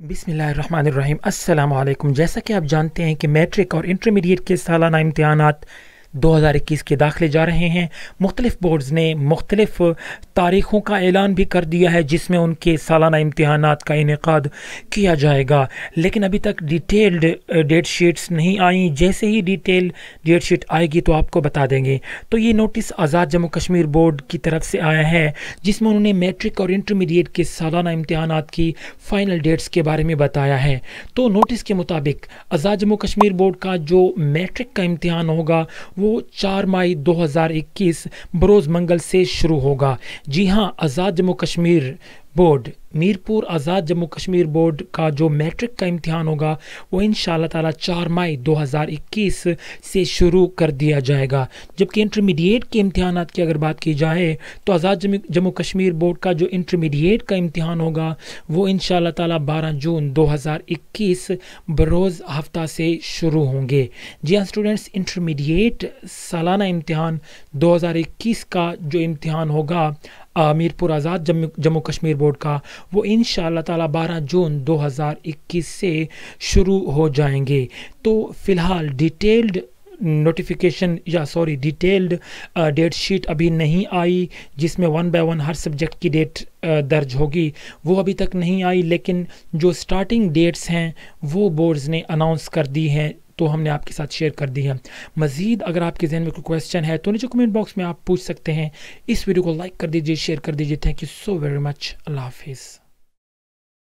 अस्सलाम वालेकुम जैसा कि आप जानते हैं कि मैट्रिक और इंटरमीडिएट के सालाना इम्तहानात 2021 के दाखिले जा रहे हैं मुख्तलिफ बोर्ड्स ने मुख्तलिफ तारीखों का ऐलान भी कर दिया है जिसमें उनके सालाना इम्तहान का इनका किया जाएगा लेकिन अभी तक डिटेल्ड डेट शीट्स नहीं आई जैसे ही डिटेल डेट शीट आएगी तो आपको बता देंगे तो ये नोटिस आज़ाद जम्मू कश्मीर बोर्ड की तरफ से आया है जिसमें उन्होंने मैट्रिक और इंटरमीडिएट के सालाना इम्तहान की फ़ाइनल डेट्स के बारे में बताया है तो नोटिस के मुताबिक आज़ाद जम्मू कश्मीर बोर्ड का जो मैट्रिक का इम्तहान होगा वो वो 4 मई 2021 बरोज़ मंगल से शुरू होगा जी हाँ आज़ाद जम्मू कश्मीर बोर्ड मीरपुर आज़ाद जम्मू कश्मीर बोर्ड का जो मैट्रिक का इम्तहान होगा वो इन ताला चार मई 2021 से शुरू कर दिया जाएगा जबकि इंटरमीडिएट के इम्तहान की अगर बात की जाए तो आज़ाद जम्मू कश्मीर बोर्ड का जो इंटरमीडिएट का इम्तहान होगा वो इन शाह तारह जून 2021 बरोज़ हफ्ता से शुरू होंगे जी हाँ स्टूडेंट्स इंटरमीडिएट सालाना इम्तहान दो का जो इम्तहान होगा मीरपुर आज़ाद जम्मू जम्मू कश्मीर बोर्ड का वो इन ताला 12 जून 2021 से शुरू हो जाएंगे तो फ़िलहाल डिटेल्ड नोटिफिकेशन या सॉरी डिटेल्ड डेट शीट अभी नहीं आई जिसमें वन बाय वन हर सब्जेक्ट की डेट दर्ज होगी वो अभी तक नहीं आई लेकिन जो स्टार्टिंग डेट्स हैं वो बोर्ड्स ने अनाउंस कर दी हैं तो हमने आपके साथ शेयर कर दी है मज़ीद अगर आपके जहन में कोई क्वेश्चन है तो नीचे कमेंट बॉक्स में आप पूछ सकते हैं इस वीडियो को लाइक कर दीजिए शेयर कर दीजिए thank you so very much अल्लाह हाफिज़